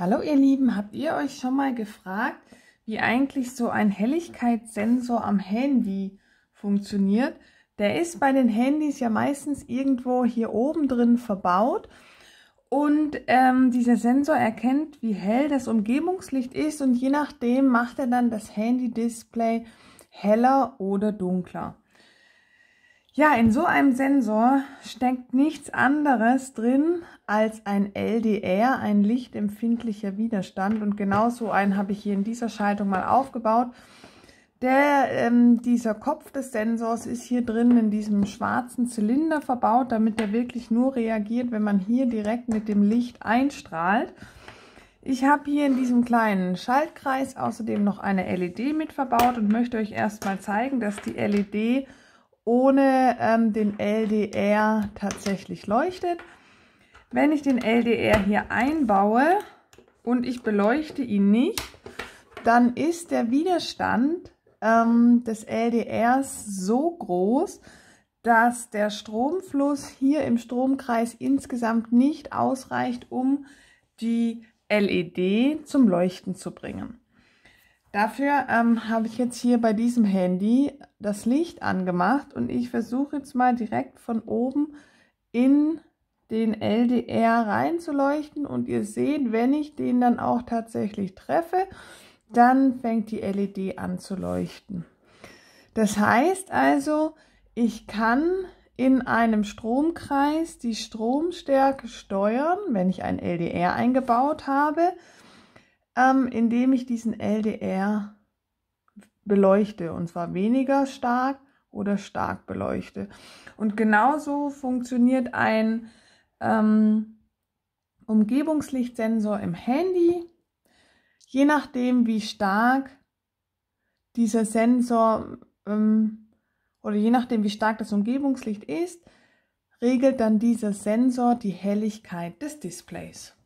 Hallo ihr Lieben, habt ihr euch schon mal gefragt, wie eigentlich so ein Helligkeitssensor am Handy funktioniert? Der ist bei den Handys ja meistens irgendwo hier oben drin verbaut und ähm, dieser Sensor erkennt, wie hell das Umgebungslicht ist und je nachdem macht er dann das Handy-Display heller oder dunkler. Ja, in so einem Sensor steckt nichts anderes drin als ein LDR, ein lichtempfindlicher Widerstand. Und genau so einen habe ich hier in dieser Schaltung mal aufgebaut. Der, ähm, dieser Kopf des Sensors ist hier drin in diesem schwarzen Zylinder verbaut, damit er wirklich nur reagiert, wenn man hier direkt mit dem Licht einstrahlt. Ich habe hier in diesem kleinen Schaltkreis außerdem noch eine LED mit verbaut und möchte euch erstmal zeigen, dass die LED ohne ähm, den LDR tatsächlich leuchtet. Wenn ich den LDR hier einbaue und ich beleuchte ihn nicht, dann ist der Widerstand ähm, des LDRs so groß, dass der Stromfluss hier im Stromkreis insgesamt nicht ausreicht, um die LED zum Leuchten zu bringen. Dafür ähm, habe ich jetzt hier bei diesem Handy das Licht angemacht und ich versuche jetzt mal direkt von oben in den LDR reinzuleuchten und ihr seht, wenn ich den dann auch tatsächlich treffe, dann fängt die LED an zu leuchten. Das heißt also, ich kann in einem Stromkreis die Stromstärke steuern, wenn ich ein LDR eingebaut habe, ähm, indem ich diesen LDR beleuchte und zwar weniger stark oder stark beleuchte. Und genauso funktioniert ein ähm, Umgebungslichtsensor im Handy, je nachdem wie stark dieser Sensor ähm, oder je nachdem wie stark das Umgebungslicht ist, regelt dann dieser Sensor die Helligkeit des Displays.